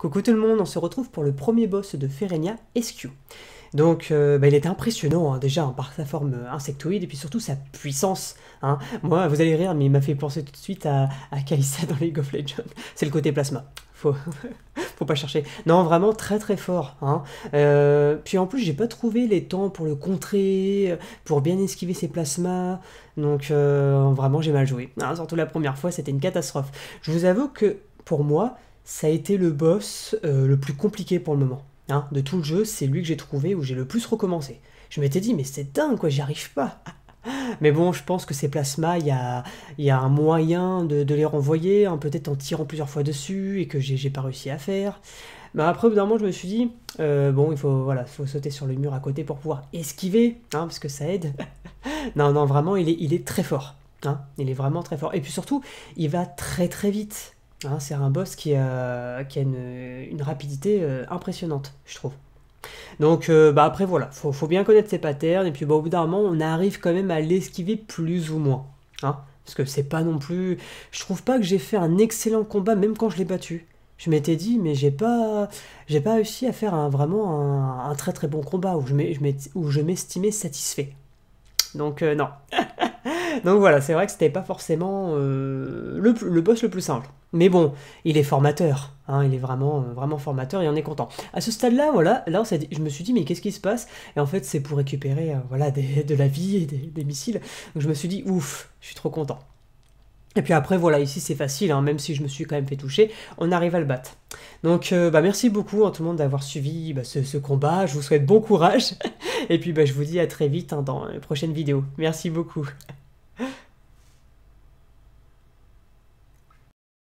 Coucou tout le monde, on se retrouve pour le premier boss de Ferenia, SQ. Donc euh, bah, il est impressionnant hein, déjà hein, par sa forme euh, insectoïde et puis surtout sa puissance. Hein. Moi, vous allez rire, mais il m'a fait penser tout de suite à, à Kalissa dans League of Legends. C'est le côté plasma. Faut, faut pas chercher. Non, vraiment très très fort. Euh, puis en plus, j'ai pas trouvé les temps pour le contrer, pour bien esquiver ses plasmas. Donc vraiment, j'ai mal joué. surtout la première fois, c'était une catastrophe. Je vous avoue que pour moi, ça a été le boss euh, le plus compliqué pour le moment. Hein. De tout le jeu, c'est lui que j'ai trouvé où j'ai le plus recommencé. Je m'étais dit, mais c'est dingue, quoi, j'y arrive pas. Mais bon, je pense que ces plasmas, il y a, un moyen de, les renvoyer, hein, peut-être en tirant plusieurs fois dessus, et que j'ai pas réussi à faire. Mais après, au bout d'un moment, je me suis dit, euh, bon, il faut, voilà, faut sauter sur le mur à côté pour pouvoir esquiver, hein, parce que ça aide. non, non, vraiment, il est, il est très fort. il est vraiment très fort. Et puis surtout, il va très très vite. Hein, c'est un boss qui a, une, rapidité euh, impressionnante, je trouve. Donc euh, bah après voilà, faut, faut, bien connaître ses patterns et puis bah, au bout d'un moment on arrive quand même à l'esquiver plus ou moins. Hein, parce que c'est pas non plus... Je trouve pas que j'ai fait un excellent combat même quand je l'ai battu. Je m'étais dit mais j'ai pas j'ai pas réussi à faire un, vraiment un, très très bon combat où je m'estimais satisfait. Donc euh, non, donc voilà, c'est vrai que c'était pas forcément euh, le, boss le plus simple. Mais bon, il est formateur, hein, il est vraiment, euh, vraiment formateur et on est content. À ce stade-là, voilà, là je me suis dit mais qu'est-ce qui se passe Et en fait c'est pour récupérer euh, voilà, de la vie et des, missiles. Donc je me suis dit ouf, je suis trop content. Et puis après, voilà, ici c'est facile, hein, même si je me suis quand même fait toucher, on arrive à le battre. Donc bah, merci beaucoup à hein, tout le monde d'avoir suivi bah, ce, combat, je vous souhaite bon courage, et puis bah, je vous dis à très vite dans les prochaines vidéos. Merci beaucoup.